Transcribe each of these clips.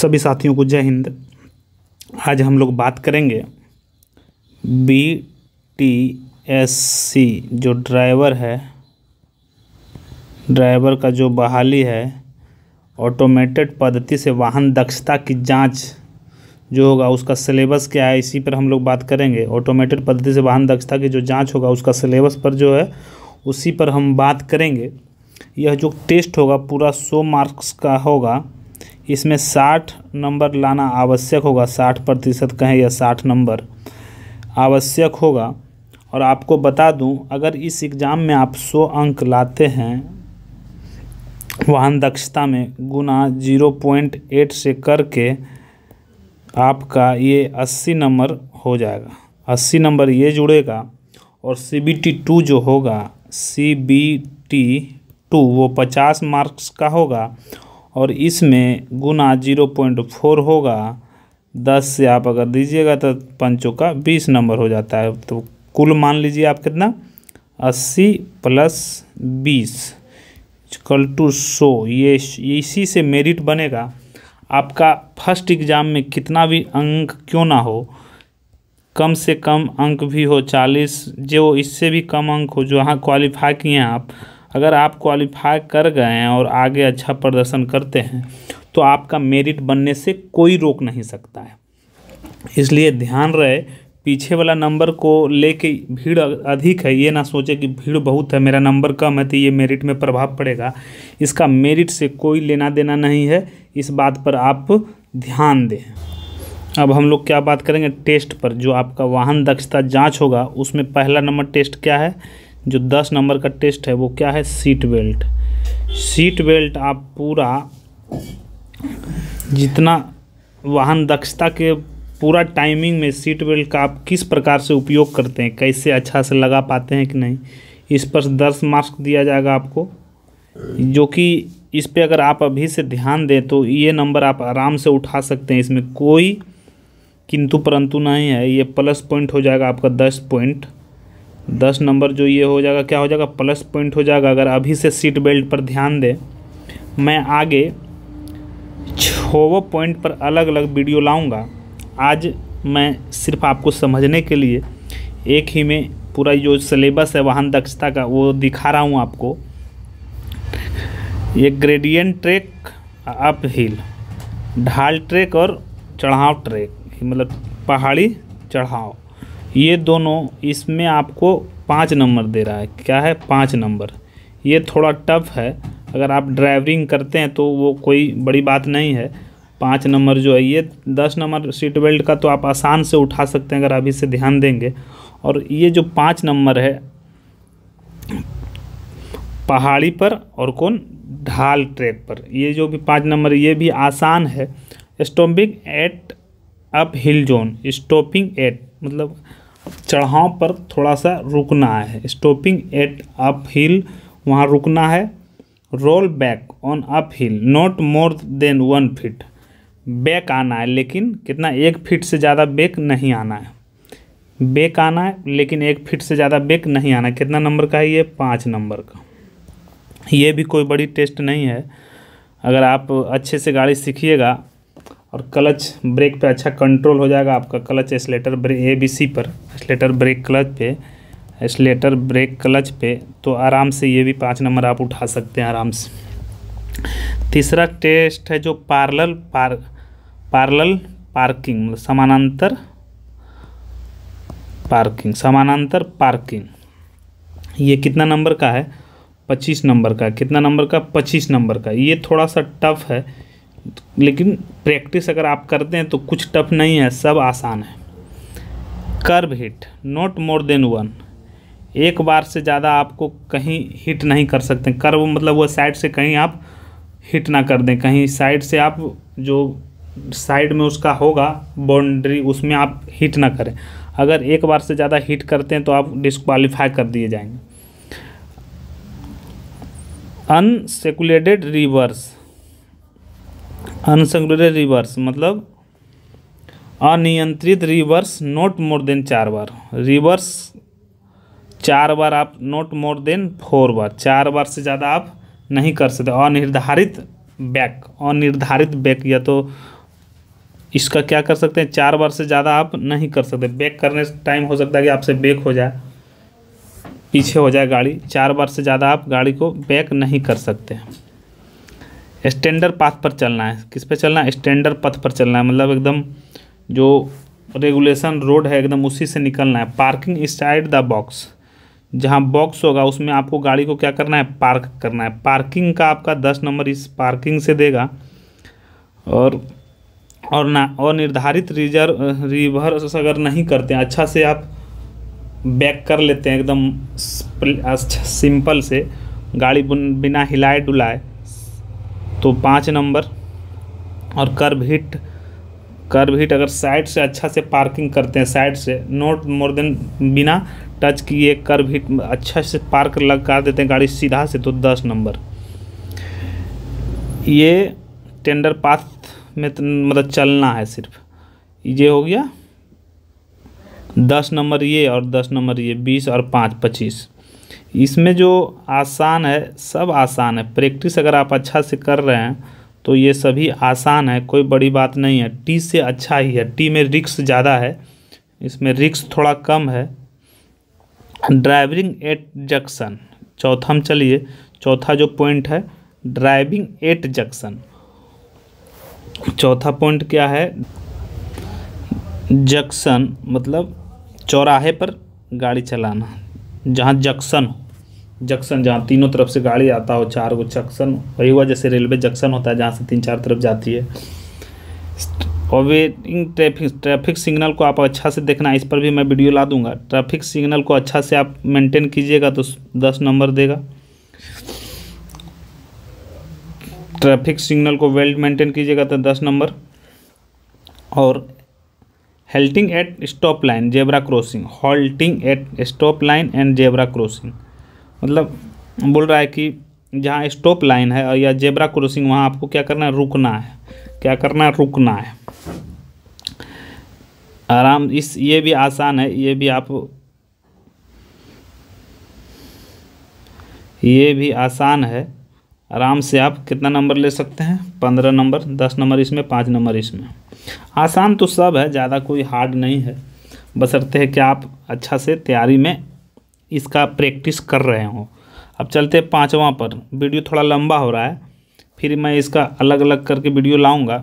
सभी साथियों को जय हिंद आज हम लोग बात करेंगे बी टी एस सी जो ड्राइवर है ड्राइवर का जो बहाली है ऑटोमेटेड पद्धति से वाहन दक्षता की जांच जो होगा उसका सिलेबस क्या है इसी पर हम लोग बात करेंगे ऑटोमेटेड पद्धति से वाहन दक्षता की जो जांच होगा उसका सिलेबस पर जो है उसी पर हम बात करेंगे यह जो टेस्ट होगा पूरा सौ मार्क्स का होगा इसमें साठ नंबर लाना आवश्यक होगा साठ प्रतिशत कहें या साठ नंबर आवश्यक होगा और आपको बता दूं अगर इस एग्ज़ाम में आप सौ अंक लाते हैं वाहन दक्षता में गुना जीरो पॉइंट एट से करके आपका ये अस्सी नंबर हो जाएगा अस्सी नंबर ये जुड़ेगा और सी बी टी टू जो होगा सी बी टी टू वो पचास मार्क्स का होगा और इसमें गुना जीरो पॉइंट फोर होगा दस से आप अगर दीजिएगा तो पंचों का बीस नंबर हो जाता है तो कुल मान लीजिए आप कितना अस्सी प्लस बीस कल टू सो ये इसी से मेरिट बनेगा आपका फर्स्ट एग्ज़ाम में कितना भी अंक क्यों ना हो कम से कम अंक भी हो चालीस जो इससे भी कम अंक हो जो हाँ क्वालिफाई किए हैं आप अगर आप क्वालिफाई कर गए हैं और आगे अच्छा प्रदर्शन करते हैं तो आपका मेरिट बनने से कोई रोक नहीं सकता है इसलिए ध्यान रहे पीछे वाला नंबर को लेके भीड़ अधिक है ये ना सोचे कि भीड़ बहुत है मेरा नंबर कम है तो ये मेरिट में प्रभाव पड़ेगा इसका मेरिट से कोई लेना देना नहीं है इस बात पर आप ध्यान दें अब हम लोग क्या बात करेंगे टेस्ट पर जो आपका वाहन दक्षता जांच होगा उसमें पहला नंबर टेस्ट क्या है जो दस नंबर का टेस्ट है वो क्या है सीट बेल्ट सीट बेल्ट आप पूरा जितना वाहन दक्षता के पूरा टाइमिंग में सीट बेल्ट का आप किस प्रकार से उपयोग करते हैं कैसे अच्छा से लगा पाते हैं कि नहीं इस पर दस मार्क्स दिया जाएगा आपको जो कि इस पे अगर आप अभी से ध्यान दें तो ये नंबर आप आराम से उठा सकते हैं इसमें कोई किंतु परंतु नहीं है ये प्लस पॉइंट हो जाएगा आपका दस पॉइंट दस नंबर जो ये हो जाएगा क्या हो जाएगा प्लस पॉइंट हो जाएगा अगर अभी से सीट बेल्ट पर ध्यान दें मैं आगे छोवो पॉइंट पर अलग अलग वीडियो लाऊंगा आज मैं सिर्फ आपको समझने के लिए एक ही में पूरा जो सिलेबस है वाहन दक्षता का वो दिखा रहा हूँ आपको ये ग्रेडियंट ट्रैक अप हिल ढाल ट्रैक और चढ़ाव ट्रैक मतलब पहाड़ी चढ़ाव ये दोनों इसमें आपको पाँच नंबर दे रहा है क्या है पाँच नंबर ये थोड़ा टफ है अगर आप ड्राइविंग करते हैं तो वो कोई बड़ी बात नहीं है पाँच नंबर जो है ये दस नंबर सीट बेल्ट का तो आप आसान से उठा सकते हैं अगर अभी से ध्यान देंगे और ये जो पाँच नंबर है पहाड़ी पर और कौन ढाल ट्रैक पर ये जो भी पाँच नंबर ये भी आसान है stopping at uphill zone stopping at मतलब चढ़ाव पर थोड़ा सा रुकना है स्टॉपिंग एट अप हिल वहाँ रुकना है roll back on uphill not more than one feet back आना है लेकिन कितना एक फिट से ज़्यादा बैक नहीं आना है बैक आना है लेकिन एक फिट से ज़्यादा बैक नहीं आना है कितना नंबर का है ये पाँच नंबर का ये भी कोई बड़ी टेस्ट नहीं है अगर आप अच्छे से गाड़ी सीखिएगा और क्लच ब्रेक पे अच्छा कंट्रोल हो जाएगा आपका clutch accelerator brake A B C पर एसलेटर ब्रेक क्लच पे एसलेटर ब्रेक क्लच पे तो आराम से ये भी पाँच नंबर आप उठा सकते हैं आराम से तीसरा टेस्ट है जो पार्लल पार पार्लल पार्किंग मतलब समानांतर पार्किंग समानांतर पार्किंग ये कितना नंबर का है पच्चीस नंबर का कितना नंबर का पच्चीस नंबर का ये थोड़ा सा टफ है लेकिन प्रैक्टिस अगर आप करते हैं तो कुछ टफ नहीं है सब आसान है curb hit not more than one एक बार से ज़्यादा आपको कहीं हिट नहीं कर सकते कर्व मतलब वह साइड से कहीं आप हिट ना कर दें कहीं साइड से आप जो साइड में उसका होगा बाउंड्री उसमें आप हिट ना करें अगर एक बार से ज़्यादा हिट करते हैं तो आप डिस्कवालीफाई कर दिए जाएंगे अनसेकुलेटेड रिवर्स अनसंग्रेड रिवर्स मतलब अनियंत्रित रिवर्स नोट मोर देन चार बार रिवर्स चार बार आप नोट मोर देन फोर बार चार बार से ज़्यादा आप नहीं कर सकते अनिर्धारित बैक अनिर्धारित बैक या तो इसका क्या कर सकते हैं चार बार से ज़्यादा आप नहीं कर सकते बैक करने टाइम हो सकता है कि आपसे बैक हो जाए पीछे हो जाए गाड़ी चार बार से ज़्यादा आप गाड़ी को बैक नहीं कर सकते स्टैंडर्ड पाथ पर चलना है किस पे चलना है स्टैंडर्ड पथ पर चलना है मतलब एकदम जो रेगुलेशन रोड है एकदम उसी से निकलना है पार्किंग साइड द बॉक्स जहाँ बॉक्स होगा उसमें आपको गाड़ी को क्या करना है पार्क करना है पार्किंग का आपका दस नंबर इस पार्किंग से देगा और और ना और निर्धारित रिजर्व रिवर्स अगर नहीं करते हैं अच्छा से आप बैक कर लेते हैं एकदम सिंपल अच्छा, से गाड़ी बिना हिलाए डुलाए तो पाँच नंबर और कर्व हिट कर्व हिट अगर साइड से अच्छा से पार्किंग करते हैं साइड से नोट मोर देन बिना टच किए कर्व हिट अच्छा से पार्क लगा देते हैं गाड़ी सीधा से तो दस नंबर ये टेंडर पाथ में तो मतलब चलना है सिर्फ ये हो गया दस नंबर ये और दस नंबर ये बीस और पाँच पच्चीस इसमें जो आसान है सब आसान है प्रैक्टिस अगर आप अच्छा से कर रहे हैं तो ये सभी आसान है कोई बड़ी बात नहीं है टी से अच्छा ही है टी में रिक्स ज़्यादा है इसमें रिक्स थोड़ा कम है ड्राइविंग एट जंक्शन चौथा हम चलिए चौथा जो पॉइंट है ड्राइविंग एट जंक्शन चौथा पॉइंट क्या है जंक्शन मतलब चौराहे पर गाड़ी चलाना जहाँ जंक्शन जंक्शन जहाँ तीनों तरफ से गाड़ी आता हो चार गो जंक्शन वही हुआ जैसे रेलवे जंक्शन होता है जहाँ से तीन चार तरफ जाती है और वेटिंग ट्रैफिक ट्रैफिक सिग्नल को आप अच्छा से देखना इस पर भी मैं वीडियो ला दूंगा ट्रैफिक सिग्नल को अच्छा से आप मेंटेन कीजिएगा तो दस नंबर देगा ट्रैफिक सिग्नल को वेल मेंटेन कीजिएगा तो दस नंबर और halting at stop line zebra crossing halting at stop line and zebra crossing मतलब बोल रहा है कि जहाँ स्टॉप लाइन है और या जेबरा क्रॉसिंग वहाँ आपको क्या करना है रुकना है क्या करना है रुकना है आराम इस ये भी आसान है ये भी आप ये भी आसान है आराम से आप कितना नंबर ले सकते हैं पंद्रह नंबर दस नंबर इसमें पाँच नंबर इसमें आसान तो सब है ज़्यादा कोई हार्ड नहीं है बसरते हैं कि आप अच्छा से तैयारी में इसका प्रैक्टिस कर रहे हो अब चलते हैं पाँचवा पर वीडियो थोड़ा लंबा हो रहा है फिर मैं इसका अलग अलग करके वीडियो लाऊंगा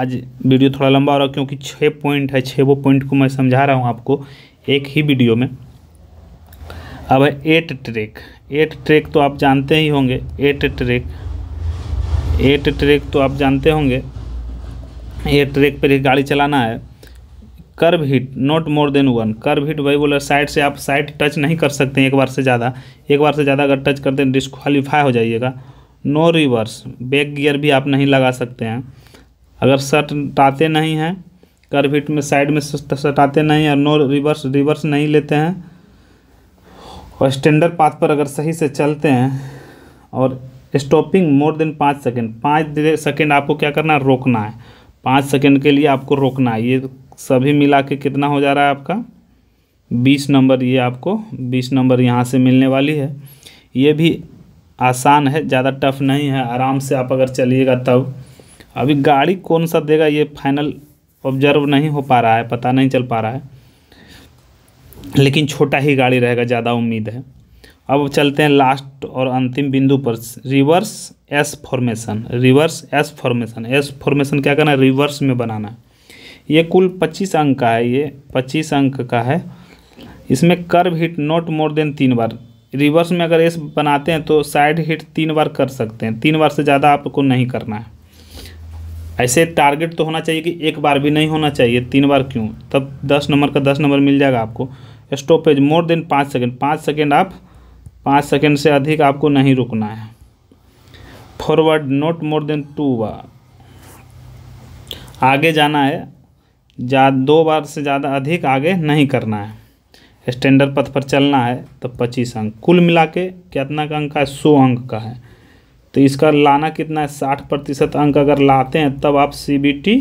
आज वीडियो थोड़ा लंबा हो रहा है क्योंकि छः पॉइंट है छः वो पॉइंट को मैं समझा रहा हूँ आपको एक ही वीडियो में अब है एट ट्रेक एट ट्रैक तो आप जानते ही होंगे एट ट्रैक एट ट्रैक तो आप जानते होंगे एट ट्रैक पर ही गाड़ी चलाना है curb hit not more than one curb hit वही बोला साइड से आप साइड टच नहीं कर सकते एक बार से ज़्यादा एक बार से ज़्यादा अगर टच करते हैं डिस्कवालीफाई हो जाइएगा नो रिवर्स बैक गियर भी आप नहीं लगा सकते हैं अगर सटाते नहीं हैं कर्व हिट में साइड में सटाते नहीं और नो रिवर्स रिवर्स नहीं लेते हैं और स्टैंडर्ड पाथ पर अगर सही से चलते हैं और स्टॉपिंग मोर देन पाँच सेकेंड पाँच सेकेंड आपको क्या करना है रोकना है पाँच सेकेंड के लिए आपको रोकना है ये सभी मिला के कितना हो जा रहा है आपका बीस नंबर ये आपको बीस नंबर यहाँ से मिलने वाली है ये भी आसान है ज़्यादा टफ नहीं है आराम से आप अगर चलिएगा तब अभी गाड़ी कौन सा देगा ये फाइनल ऑब्जर्व नहीं हो पा रहा है पता नहीं चल पा रहा है लेकिन छोटा ही गाड़ी रहेगा ज़्यादा उम्मीद है अब चलते हैं लास्ट और अंतिम बिंदु पर reverse S formation reverse S formation S formation क्या करना है रिवर्स में बनाना है ये कुल पच्चीस अंक का है ये पच्चीस अंक का है इसमें curb hit not more than तीन बार रिवर्स में अगर एस बनाते हैं तो साइड हिट तीन बार कर सकते हैं तीन बार से ज़्यादा आपको नहीं करना है ऐसे टारगेट तो होना चाहिए कि एक बार भी नहीं होना चाहिए तीन बार क्यों तब दस नंबर का दस नंबर मिल जाएगा आपको स्टॉपेज मोर देन पाँच सेकेंड पाँच सेकेंड आप पाँच सेकेंड से अधिक आपको नहीं रुकना है forward not more than two बार आगे जाना है जा दो बार से ज़्यादा अधिक आगे नहीं करना है स्टैंडर्ड पथ पर चलना है तो पच्चीस अंक कुल मिला के कितना का अंक है सौ अंक का है तो इसका लाना कितना है साठ प्रतिशत अंक अगर लाते हैं तब आप सी बी टी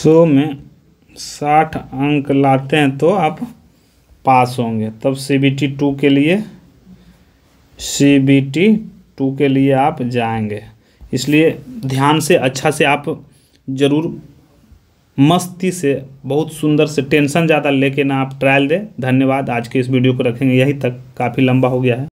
सौ में साठ अंक लाते हैं तो आप पास होंगे तब सी बी टी टू के लिए सी बी टी टू के लिए आप जाएंगे इसलिए ध्यान से अच्छा से आप ज़रूर मस्ती से बहुत सुंदर से टेंशन ज़्यादा लेके ना आप ट्रायल दें धन्यवाद आज के इस वीडियो को रखेंगे यही तक काफ़ी लंबा हो गया है